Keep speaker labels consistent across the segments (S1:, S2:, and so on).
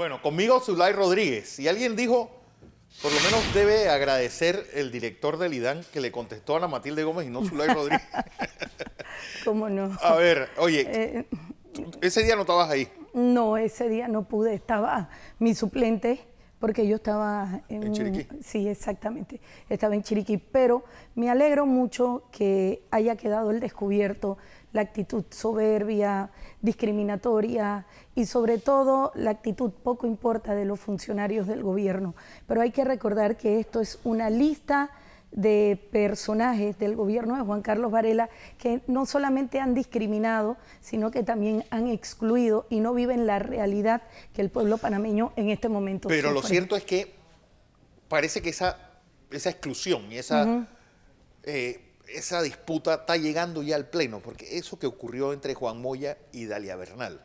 S1: Bueno,
S2: conmigo Zulay Rodríguez. Y alguien dijo, por lo menos debe agradecer el director del IDAN que le contestó a Ana Matilde Gómez y no Zulay Rodríguez. ¿Cómo no? A ver, oye, eh, ese día no estabas ahí.
S1: No, ese día no pude, estaba mi suplente porque yo estaba en, Sí, exactamente, estaba en Chiriquí, pero me alegro mucho que haya quedado el descubierto la actitud soberbia, discriminatoria y sobre todo la actitud poco importa de los funcionarios del gobierno. Pero hay que recordar que esto es una lista de personajes del gobierno de Juan Carlos Varela que no solamente han discriminado, sino que también han excluido y no viven la realidad que el pueblo panameño en este momento Pero lo cierto
S2: es que parece que esa, esa exclusión y esa, eh, esa disputa está llegando ya al pleno, porque eso que ocurrió entre Juan Moya y Dalia Bernal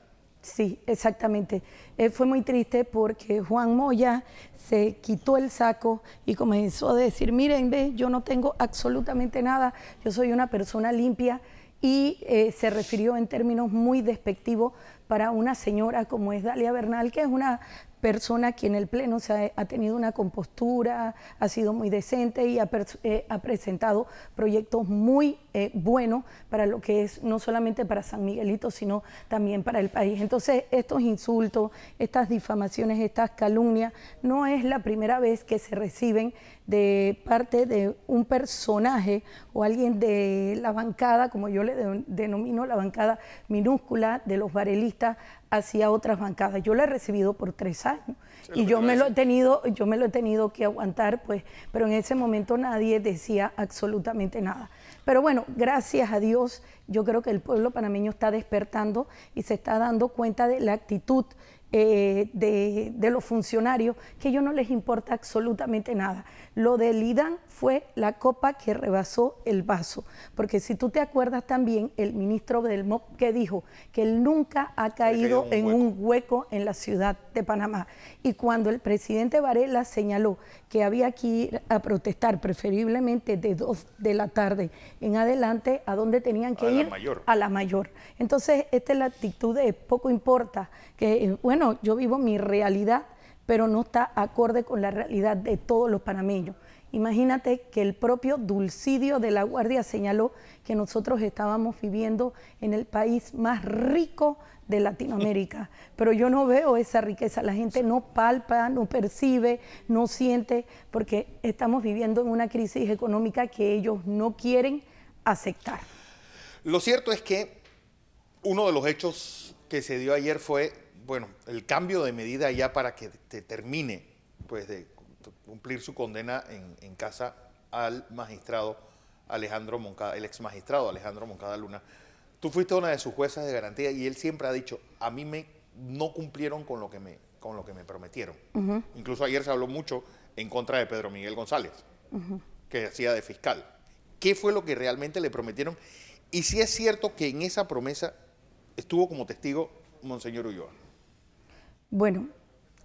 S1: Sí, exactamente. Eh, fue muy triste porque Juan Moya se quitó el saco y comenzó a decir, miren, ve, yo no tengo absolutamente nada, yo soy una persona limpia y eh, se refirió en términos muy despectivos para una señora como es Dalia Bernal, que es una persona que en el Pleno se ha, tenido una compostura, ha sido muy decente y ha, eh, presentado proyectos muy eh, buenos para lo que es no solamente para San Miguelito, sino también para el país. Entonces, estos insultos, estas difamaciones, estas calumnias, no es la primera vez que se reciben de parte de un personaje o alguien de la bancada, como yo le denomino la bancada minúscula de los varelistas hacia otras bancadas. Yo la he recibido por tres años y yo me lo he tenido, yo me lo he tenido que aguantar, pues, pero en ese momento nadie decía absolutamente nada. Pero bueno, gracias a Dios, yo creo que el pueblo panameño está despertando y se está dando cuenta de la actitud eh, de, los funcionarios, que ellos no les importa absolutamente nada. Lo del IDAN fue la copa que rebasó el vaso, porque si tú te acuerdas también, el ministro del MOP que dijo que él nunca ha caído en un hueco en la ciudad de Panamá. Y cuando el presidente Varela señaló que había que ir a protestar, preferiblemente de dos de la tarde en adelante, a dónde tenían que ir. A la mayor. Entonces, esta es la actitud de poco importa, que eh, bueno, yo vivo mi realidad, pero no está acorde con la realidad de todos los panameños. Imagínate que el propio Dulcidio de la Guardia señaló que nosotros estábamos viviendo en el país más rico de Latinoamérica, pero yo no veo esa riqueza, la gente no palpa, no percibe, no siente, porque estamos viviendo en una crisis económica que ellos no quieren aceptar.
S2: Lo cierto es que uno de los hechos que se dio ayer fue, bueno, el cambio de medida ya para que termine, pues de cumplir su condena en, casa al magistrado Alejandro Moncada, el ex magistrado Alejandro Moncada Luna. Tú fuiste una de sus juezas de garantía y él siempre ha dicho, a mí me no cumplieron con lo que me, con lo que me prometieron. Incluso ayer se habló mucho en contra de Pedro Miguel González, que hacía de fiscal. ¿Qué fue lo que realmente le prometieron? Y si es cierto que en esa promesa estuvo como testigo Monseñor Ulloa.
S1: Bueno,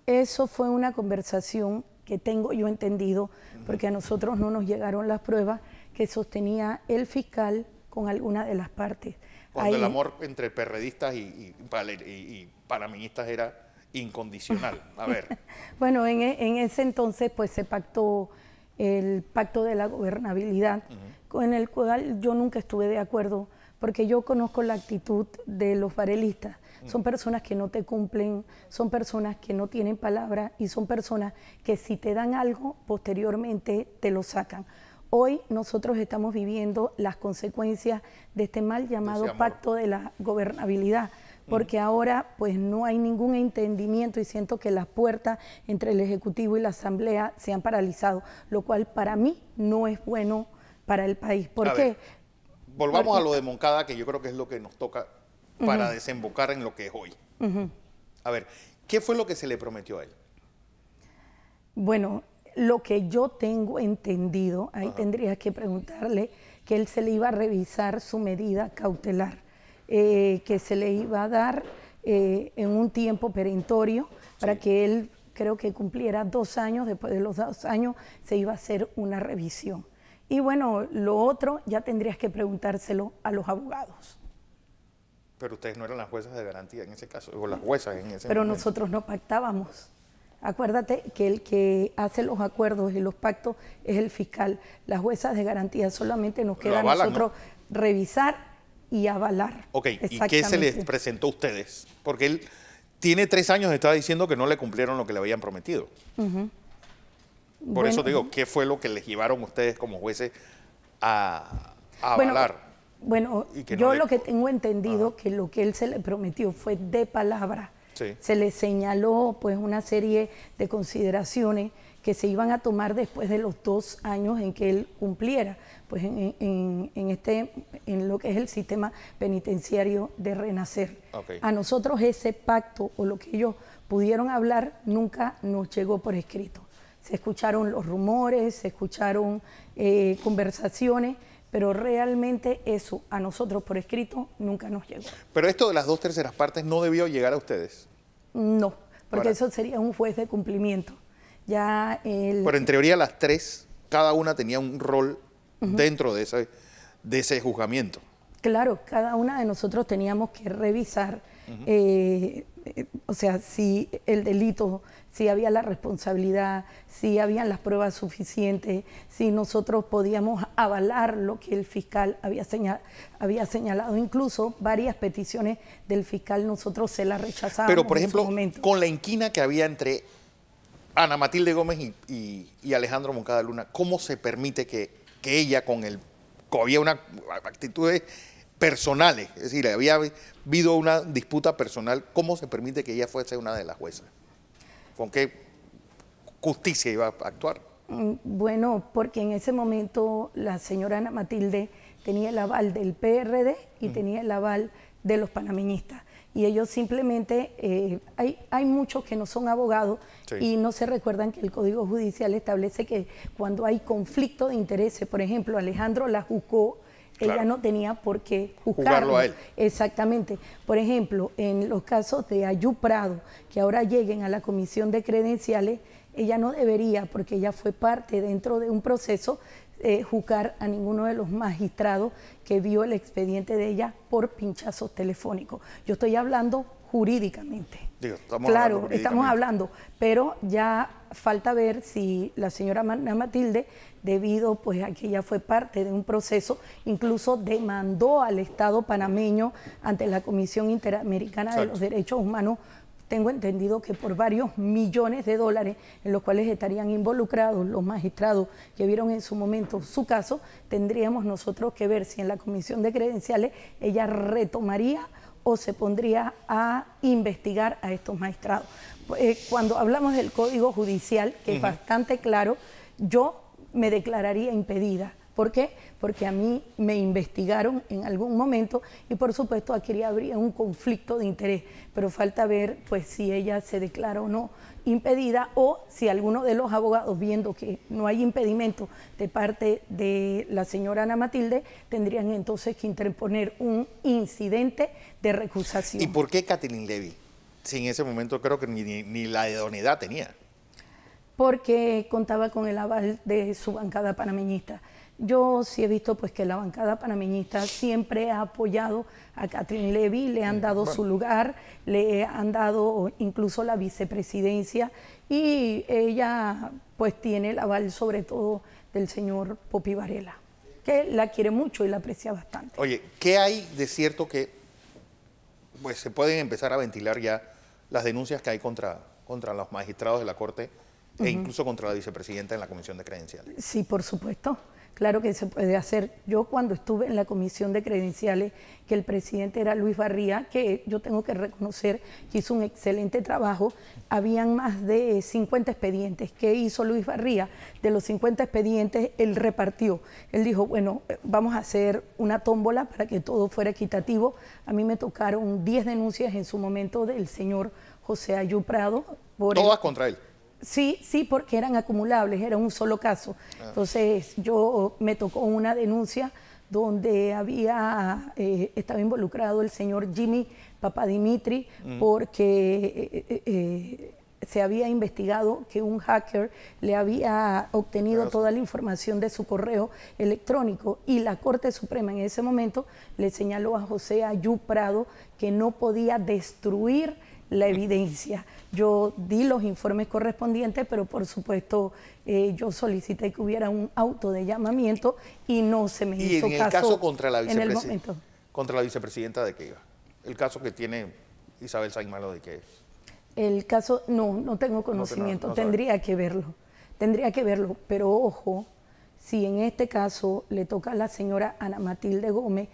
S1: eso fue una conversación que tengo yo entendido, porque a nosotros no nos llegaron las pruebas que sostenía el fiscal con alguna de las partes.
S2: Cuando el amor entre perredistas y, y, y era incondicional. A ver.
S1: bueno, e, en, ese entonces pues se pactó el pacto de la gobernabilidad, con el cual yo nunca estuve de acuerdo porque yo conozco la actitud de los varelistas. Son personas que no te cumplen, son personas que no tienen palabra y son personas que si te dan algo, posteriormente te lo sacan. Hoy nosotros estamos viviendo las consecuencias de este mal llamado pacto de la gobernabilidad porque mm. ahora pues no hay ningún entendimiento y siento que las puertas entre el Ejecutivo y la Asamblea se han paralizado, lo cual para mí no es bueno para el país. ¿Por qué?
S2: volvamos a lo de Moncada, que yo creo que es lo que nos toca para desembocar en lo que es hoy. A ver, ¿qué fue lo que se le prometió a él?
S1: Bueno, lo que yo tengo entendido, ahí tendrías tendría que preguntarle que él se le iba a revisar su medida cautelar, eh, que se le iba a dar eh, en un tiempo perentorio para que él creo que cumpliera dos años, después de los dos años se iba a hacer una revisión. Y bueno, lo otro ya tendrías que preguntárselo a los abogados.
S2: Pero ustedes no eran las juezas de garantía en ese caso, o las juezas en ese Pero nosotros
S1: no pactábamos. Acuérdate que el que hace los acuerdos y los pactos es el fiscal. Las juezas de garantía solamente nos queda a nosotros revisar y avalar.
S2: Ok, ¿y qué se les presentó a ustedes? Porque él tiene tres años, estaba diciendo que no le cumplieron lo que le habían prometido. Por eso digo, ¿qué fue lo que les llevaron ustedes como jueces a, hablar.
S1: Bueno, yo lo que tengo entendido que lo que él se le prometió fue de palabra. Se le señaló pues una serie de consideraciones que se iban a tomar después de los dos años en que él cumpliera, pues en, este, en lo que es el sistema penitenciario de renacer. A nosotros ese pacto o lo que ellos pudieron hablar nunca nos llegó por escrito se escucharon los rumores, se escucharon eh, conversaciones, pero realmente eso a nosotros por escrito nunca nos
S2: llegó. Pero esto de las dos terceras partes no debió llegar a ustedes.
S1: No, porque eso sería un juez de cumplimiento. Ya el... Pero en
S2: teoría las tres, cada una tenía un rol dentro de ese, de ese juzgamiento.
S1: Claro, cada una de nosotros teníamos que revisar eh, eh, o sea, si el delito, si había la responsabilidad, si habían las pruebas suficientes, si nosotros podíamos avalar lo que el fiscal había, señalado. Incluso varias peticiones del fiscal nosotros se las rechazamos. Pero, por ejemplo,
S2: con la inquina que había entre Ana Matilde Gómez y, Alejandro Moncada Luna, ¿cómo se permite que, ella, con el, había una actitud de personales, es decir, había habido una disputa personal, ¿cómo se permite que ella fuese una de las juezas? ¿Con qué justicia iba a actuar?
S1: Mm, bueno, porque en ese momento la señora Ana Matilde tenía el aval del PRD y tenía el aval de los panameñistas. Y ellos simplemente, eh, hay, hay, muchos que no son abogados y no se recuerdan que el Código Judicial establece que cuando hay conflicto de intereses, por ejemplo, Alejandro la juzgó, ella no tenía por qué juzgarlo. jugarlo a él. Exactamente. Por ejemplo, en los casos de Ayuprado Prado, que ahora lleguen a la comisión de credenciales, ella no debería, porque ella fue parte dentro de un proceso, eh, juzgar a ninguno de los magistrados que vio el expediente de ella por pinchazo telefónico. Yo estoy hablando jurídicamente.
S2: claro, estamos
S1: hablando, pero ya falta ver si la señora Matilde, debido pues a que ella fue parte de un proceso, incluso demandó al Estado panameño ante la Comisión Interamericana de los Derechos Humanos tengo entendido que por varios millones de dólares en los cuales estarían involucrados los magistrados que vieron en su momento su caso, tendríamos nosotros que ver si en la comisión de credenciales ella retomaría o se pondría a investigar a estos magistrados. Eh, cuando hablamos del Código Judicial, que es bastante claro, yo me declararía impedida ¿Por qué? Porque a mí me investigaron en algún momento y por supuesto aquí habría un conflicto de interés, pero falta ver pues si ella se declara o no impedida o si alguno de los abogados viendo que no hay impedimento de parte de la señora Ana Matilde tendrían entonces que interponer un incidente de recusación. ¿Y por
S2: qué Kathleen Levy? Si en ese momento creo que ni, la idoneidad tenía
S1: porque contaba con el aval de su bancada panameñista. Yo sí he visto pues que la bancada panameñista siempre ha apoyado a Catherine Levy, le han dado su lugar, le han dado incluso la vicepresidencia y ella pues tiene el aval sobre todo del señor Popi Varela, que la quiere mucho y la aprecia bastante.
S2: Oye, ¿qué hay de cierto que pues se pueden empezar a ventilar ya las denuncias que hay contra, contra los magistrados de la Corte e incluso contra la vicepresidenta en la Comisión de Credenciales?
S1: Sí, por supuesto. Claro que se puede hacer. Yo cuando estuve en la comisión de credenciales, que el presidente era Luis Barría, que yo tengo que reconocer que hizo un excelente trabajo, habían más de 50 expedientes. ¿Qué hizo Luis Barría? De los 50 expedientes, él repartió. Él dijo, bueno, eh, vamos a hacer una tómbola para que todo fuera equitativo. A mí me tocaron 10 denuncias en su momento del señor José Ayú Prado. Todas contra él. Sí, sí, porque eran acumulables, era un solo caso. Ah. Entonces yo me tocó una denuncia donde había eh, estaba involucrado el señor Jimmy Papadimitri mm. porque eh, eh, eh, se había investigado que un hacker le había obtenido toda la información de su correo electrónico y la Corte Suprema en ese momento le señaló a José Ayú Prado que no podía destruir la evidencia. Yo di los informes correspondientes, pero por supuesto eh, yo solicité que hubiera un auto de llamamiento y no se me ¿Y en el caso, contra la vicepresidenta.
S2: Contra la vicepresidenta de iba? El caso que tiene Isabel Saimalo de es?
S1: El caso, no, no tengo conocimiento, tendría que verlo, tendría que verlo, pero ojo, si en este caso le toca a la señora Ana Matilde Gómez,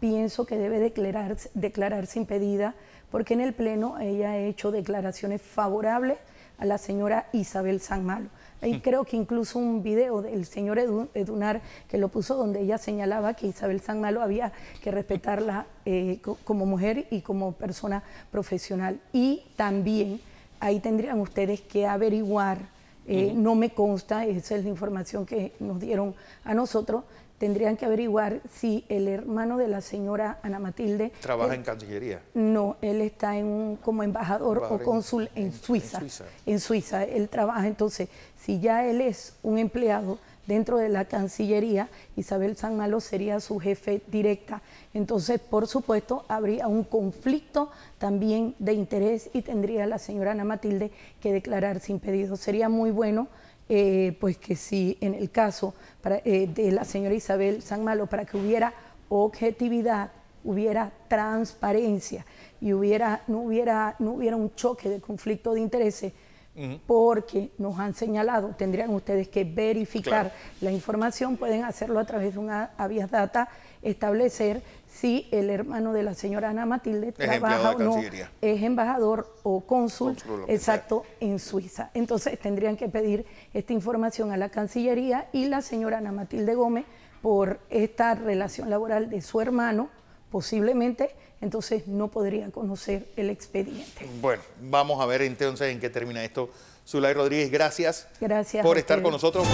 S1: pienso que debe declararse, declararse impedida porque en el Pleno ella ha hecho declaraciones favorables a la señora Isabel San Malo. Ahí mm. creo que incluso un video del señor Edunar que lo puso donde ella señalaba que Isabel San Malo había que respetarla eh, como mujer y como persona profesional. Y también ahí tendrían ustedes que averiguar, eh, mm. no me consta, esa es la información que nos dieron a nosotros, tendrían que averiguar si el hermano de la señora Ana Matilde...
S2: Trabaja eh, en Cancillería.
S1: No, él está en, como embajador, o cónsul en, Suiza, en, Suiza. En Suiza, él trabaja. Entonces, si ya él es un empleado dentro de la Cancillería, Isabel San Malo sería su jefe directa. Entonces, por supuesto, habría un conflicto también de interés y tendría la señora Ana Matilde que declarar sin impedido. Sería muy bueno eh, pues que si en el caso eh, de la señora Isabel San Malo, para que hubiera objetividad, hubiera transparencia y hubiera, no, hubiera, no hubiera un choque de conflicto de intereses, porque nos han señalado, tendrían ustedes que verificar la información, pueden hacerlo a través de una avias data, establecer si el hermano de la señora Ana Matilde trabaja o no, es embajador o cónsul, exacto, en Suiza. Entonces tendrían que pedir esta información a la Cancillería y la señora Ana Matilde Gómez por esta relación laboral de su hermano posiblemente entonces no podría conocer el expediente.
S2: Bueno, vamos a ver entonces en qué termina esto. Zulay Rodríguez, gracias,
S1: gracias por estar con
S2: nosotros.